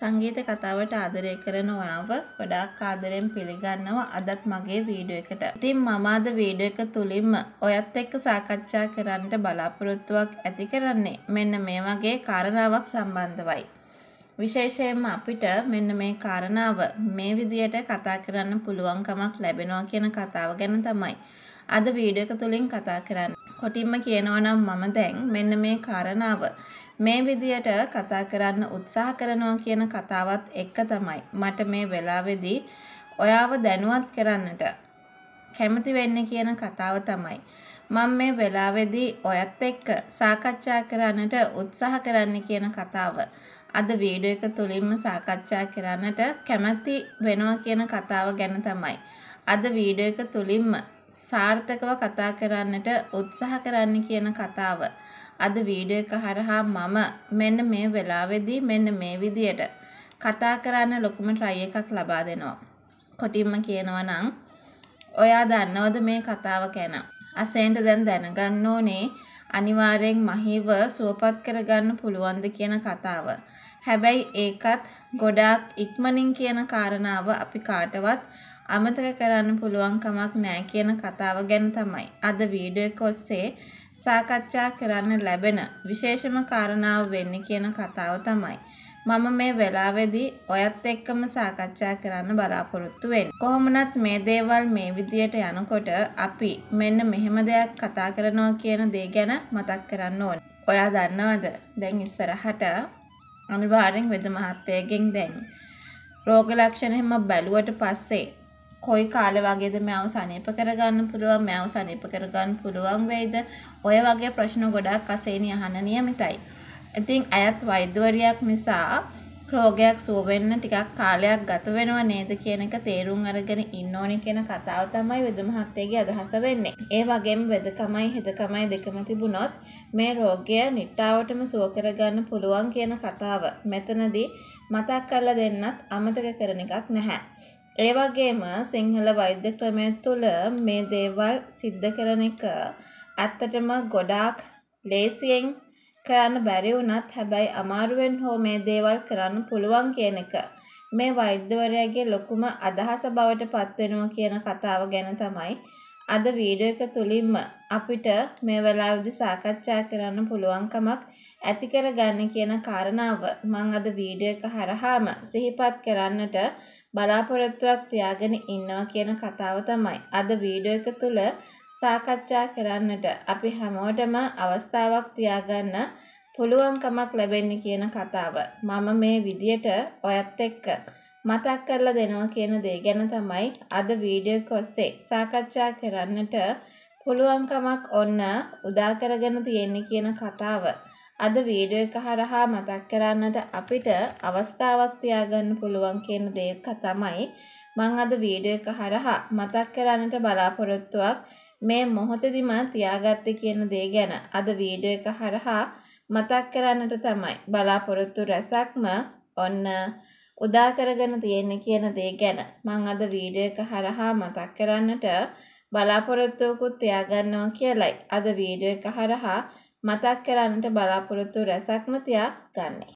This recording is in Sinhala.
සංගීත කතාවට ආදරය කරන ඔයාව ගොඩාක් ආදරයෙන් පිළිගන්නවා අදත් මගේ වීඩියෝ එකට. ඉතින් මම අද වීඩියෝ එක තුලින්ම ඔයත් එක්ක සාකච්ඡා කරන්නට බලාපොරොත්තුවක් ඇති කරන්නේ මෙන්න මේ වගේ කාරණාවක් සම්බන්ධවයි. විශේෂයෙන්ම අපිට මෙන්න මේ කාරණාව මේ විදියට කතා කරන්න පුළුවන්කමක් ලැබෙනවා කියන කතාව ගැන තමයි අද වීඩියෝ එක තුලින් කතා කරන්නේ. කොටින්ම කියනවා නම් මම දැන් මෙන්න මේ කාරණාව මේ විදියට කතා කරන්න උත්සාහ කරනවා කියන කතාවත් එක්ක තමයි මට මේ වෙලාවේදී ඔයාව දැනුවත් කරන්නට කැමති වෙන්නේ කියන කතාව තමයි. මම මේ වෙලාවේදී ඔයත් එක්ක සාකච්ඡා කරන්නට උත්සාහ කරන්න කියන කතාව. අද වීඩියෝ එක තුලින්ම සාකච්ඡා කරන්නට කැමති වෙනවා කියන කතාව ගැන තමයි. අද වීඩියෝ එක තුලින්ම සාර්ථකව කතා කරන්නට උත්සාහ කරන්න කියන කතාව. අද වීඩියෝ එක හරහා මම මෙන්න මේ වෙලාවේදී මෙන්න මේ විදියට කතා කරන්න ලොකුම try එකක් ලබා දෙනවා. කොටින්ම කියනවා නම් ඔයා දන්නවද මේ කතාව ගැන? අසෙන්ට දැන් දැනගන්න ඕනේ අනිවාර්යෙන් මහීව සුවපත් කරගන්න පුළුවන්ද කියන කතාව. හැබැයි ඒකත් ගොඩාක් ඉක්මනින් කියන කාරණාව අපි කාටවත් අමතක කරන්න පුළුවන් කමක් නෑ කියන කතාව ගැන තමයි අද වීඩියෝ එක ඔස්සේ සාකච්ඡා කරන්න ලැබෙන විශේෂම කාරණාව වෙන්නේ කියන කතාව තමයි. මම මේ වෙලාවේදී ඔයත් එක්කම සාකච්ඡා කරන්න බලාපොරොත්තු වෙන්නේ. කොහොමනත් මේ දේවල් මේ විදියට යනකොට අපි මෙන්න මෙහෙම දෙයක් කතා කරනවා කියන දේ ගැන මතක් කරන්න ඕනේ. ඔයා දන්නවද? දැන් ඉස්සරහට අනිවාර්යෙන් වෙද මහත්තයගෙන් දැන් රෝග ලක්ෂණ හැම බැලුවට පස්සේ කොයි කාලේ වගේද මෑව සනීප කරගන්න පුළුවන් මෑව සනීප කරගන්න පුළුවන් වෙයිද ඔය වගේ ප්‍රශ්න ගොඩක් අසේනි අහන නියමිතයි. ඉතින් අයත් වෛද්‍යවරියක් නිසා රෝගයක් සුව වෙන්න ටිකක් කාලයක් ගත වෙනවා නේද කියන එක තේරුම් අරගෙන ඉන්න ඕනේ කියන කතාව තමයි වෙද මහත්තයාගේ අදහස වෙන්නේ. ඒ වගේම වෙදකමයි හෙදකමයි දෙකම තිබුණොත් මේ රෝගය නිට්ටාවටම සුව කරගන්න පුළුවන් කියන කතාව මෙතනදී මතක් කරලා දෙන්නත් අමතක කරන එකක් නැහැ. ඒ වගේම සිංහල වෛද්‍ය ක්‍රමය තුළ මේ දේවල් සිද්ධ කරන එක ඇත්තටම ගොඩාක් ලේසියෙන් කරන්න බැරි වුණත් හැබැයි අමාරුවෙන් හෝ මේ දේවල් කරන්න පුළුවන් කියන එක මේ වෛද්‍යවරයාගේ ලොකුම අදහස බවට පත්වෙනවා කියන කතාව ගැන තමයි අද වීඩියෝ එක තුලින්ම අපිට මේ වෙලාවේදී සාකච්ඡා කරන්න පුළුවන්කමක් ඇති කරගන්න කියන කාරණාව මම අද වීඩියෝ එක හරහාම සිහිපත් කරන්නට බලාපොරොත්තුවක් තියාගෙන ඉන්නවා කියන කතාව තමයි අද වීඩියෝ එක තුල සාකච්ඡා කරන්නට අපි හැමෝටම අවස්ථාවක් තියාගන්න පුළුවන්කමක් ලැබෙන්න කියන කතාව. මම මේ විදියට ඔයත් එක්ක මතක් කරලා දෙනවා කියන දේ ගැන තමයි අද වීඩියෝ කොස්සේ සාකච්ඡා කරන්නට පුළුවන්කමක් ඔන්න උදා කරගෙන තියෙන්නේ කියන කතාව. අද වීඩියෝ එක හරහා මතක් කරන්නට අපිට අවස්ථාවක් තියාගන්න පුළුවන් කියන දේ තමයි මං අද වීඩියෝ එක හරහා මතක් කරන්නට බලාපොරොත්තුවක් මේ මොහොතදිම තියාගත්තේ කියන දේ ගැන අද වීඩියෝ එක හරහා මතක් කරන්නට තමයි බලාපොරොත්තු රැසක්ම ඔන්න උදා කරගෙන තියෙන්නේ කියන දේ ගැන මම අද වීඩියෝ එක හරහා මතක් කරන්නට බලාපොරොත්තුකුත් තියාගන්නවා කියලයි අද වීඩියෝ එක හරහා මතක් කරන්නට බලාපොරොත්තු රැසක්ම තියාගන්නේ.